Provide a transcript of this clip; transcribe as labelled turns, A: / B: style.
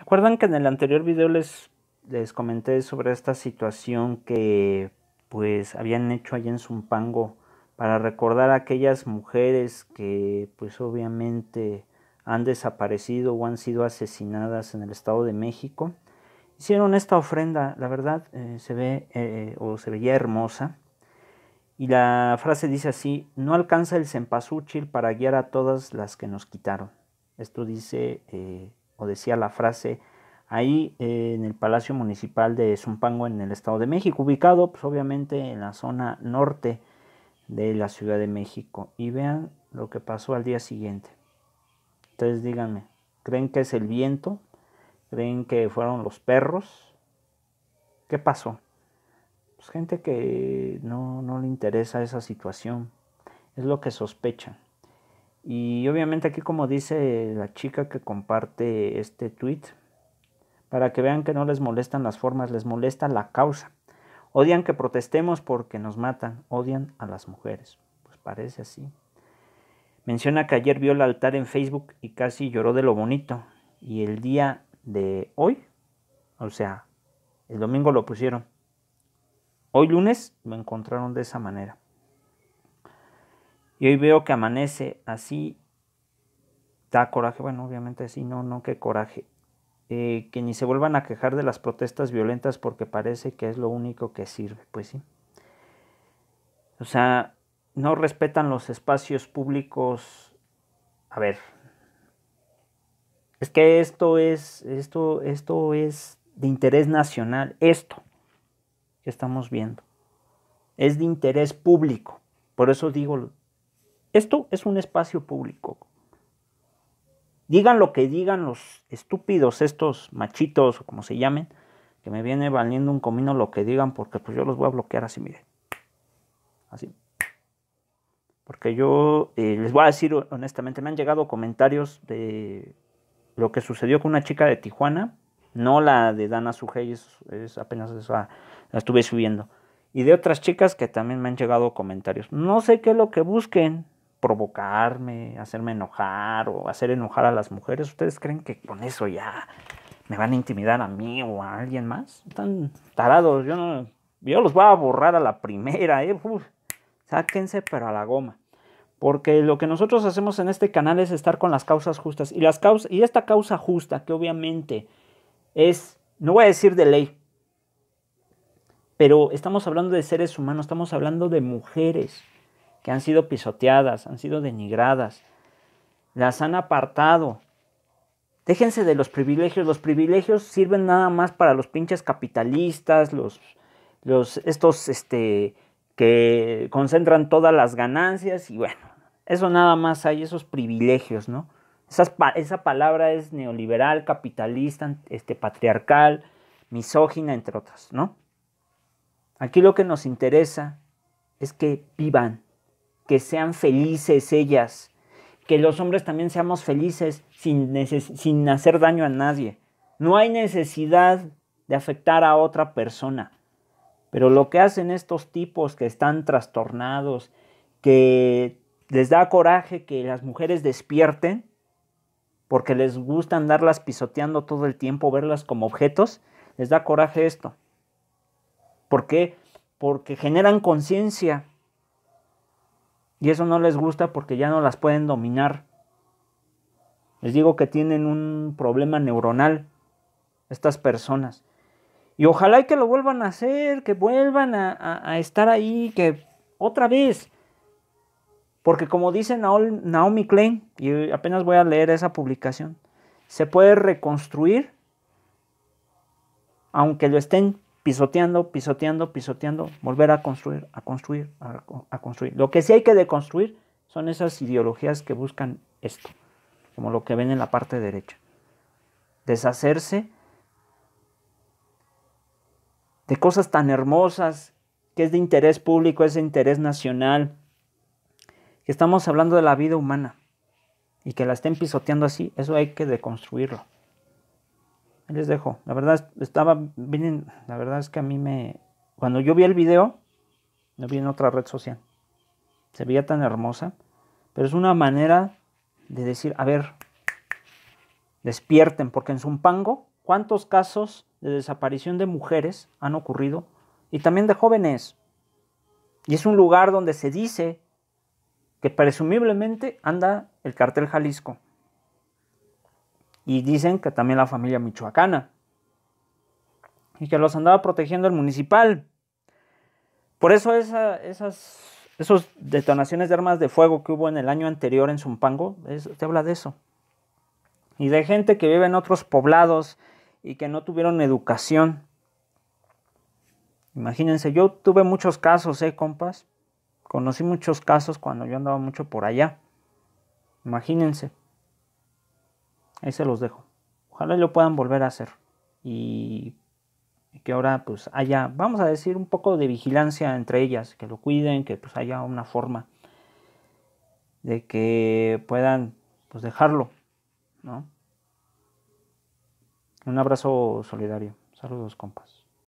A: acuerdan que en el anterior video les, les comenté sobre esta situación que pues habían hecho allá en Zumpango para recordar a aquellas mujeres que pues obviamente han desaparecido o han sido asesinadas en el Estado de México? Hicieron esta ofrenda, la verdad eh, se ve eh, o se veía hermosa. Y la frase dice así, no alcanza el cempasúchil para guiar a todas las que nos quitaron. Esto dice eh, o decía la frase, ahí eh, en el Palacio Municipal de Zumpango en el Estado de México, ubicado pues obviamente en la zona norte de la Ciudad de México. Y vean lo que pasó al día siguiente. Entonces, díganme, ¿creen que es el viento? ¿Creen que fueron los perros? ¿Qué pasó? Pues gente que no le interesa esa situación. Es lo que sospechan. Y obviamente aquí como dice la chica que comparte este tweet, para que vean que no les molestan las formas, les molesta la causa. Odian que protestemos porque nos matan, odian a las mujeres. Pues parece así. Menciona que ayer vio el altar en Facebook y casi lloró de lo bonito. Y el día de hoy, o sea, el domingo lo pusieron. Hoy lunes lo encontraron de esa manera. Y hoy veo que amanece así. Da coraje, bueno, obviamente sí, no, no, qué coraje. Eh, que ni se vuelvan a quejar de las protestas violentas porque parece que es lo único que sirve, pues sí. O sea, no respetan los espacios públicos. A ver, es que esto es, esto, esto es de interés nacional, esto que estamos viendo. Es de interés público. Por eso digo, esto es un espacio público. Digan lo que digan los estúpidos, estos machitos o como se llamen, que me viene valiendo un comino lo que digan porque pues yo los voy a bloquear así, miren. Así. Porque yo eh, les voy a decir honestamente, me han llegado comentarios de lo que sucedió con una chica de Tijuana, no la de Dana Sugey, es, apenas esa, la estuve subiendo. Y de otras chicas que también me han llegado comentarios. No sé qué es lo que busquen, provocarme, hacerme enojar o hacer enojar a las mujeres, ¿ustedes creen que con eso ya me van a intimidar a mí o a alguien más? Están tarados, yo no, yo los voy a borrar a la primera, ¿eh? sáquense pero a la goma. Porque lo que nosotros hacemos en este canal es estar con las causas justas. Y, las causas, y esta causa justa, que obviamente es, no voy a decir de ley, pero estamos hablando de seres humanos, estamos hablando de mujeres que han sido pisoteadas, han sido denigradas, las han apartado. Déjense de los privilegios, los privilegios sirven nada más para los pinches capitalistas, los, los estos este, que concentran todas las ganancias y bueno, eso nada más hay, esos privilegios, ¿no? esa palabra es neoliberal, capitalista, este, patriarcal, misógina, entre otras, ¿no? Aquí lo que nos interesa es que vivan, que sean felices ellas, que los hombres también seamos felices sin, sin hacer daño a nadie. No hay necesidad de afectar a otra persona. Pero lo que hacen estos tipos que están trastornados, que les da coraje que las mujeres despierten, porque les gusta andarlas pisoteando todo el tiempo, verlas como objetos, les da coraje esto. ¿Por qué? Porque generan conciencia. Y eso no les gusta porque ya no las pueden dominar. Les digo que tienen un problema neuronal estas personas. Y ojalá y que lo vuelvan a hacer, que vuelvan a, a estar ahí, que otra vez. Porque como dice Naomi Klein, y apenas voy a leer esa publicación, se puede reconstruir aunque lo estén pisoteando, pisoteando, pisoteando, volver a construir, a construir, a, construir. Lo que sí hay que deconstruir son esas ideologías que buscan esto, como lo que ven en la parte derecha. Deshacerse de cosas tan hermosas, que es de interés público, es de interés nacional, que estamos hablando de la vida humana y que la estén pisoteando así, eso hay que deconstruirlo les dejo. La verdad estaba bien, la verdad es que a mí me cuando yo vi el video lo vi en otra red social. Se veía tan hermosa, pero es una manera de decir, a ver, despierten porque en Zumpango cuántos casos de desaparición de mujeres han ocurrido y también de jóvenes. Y es un lugar donde se dice que presumiblemente anda el cartel Jalisco y dicen que también la familia michoacana, y que los andaba protegiendo el municipal. Por eso esas detonaciones de armas de fuego que hubo en el año anterior en Zumpango, te habla de eso. Y de gente que vive en otros poblados y que no tuvieron educación. Imagínense, yo tuve muchos casos, ¿eh, compas? Conocí muchos casos cuando yo andaba mucho por allá. Imagínense. Ahí se los dejo. Ojalá lo puedan volver a hacer. Y que ahora pues haya, vamos a decir, un poco de vigilancia entre ellas, que lo cuiden, que pues haya una forma de que puedan pues dejarlo, ¿no? Un abrazo solidario. Saludos, compas.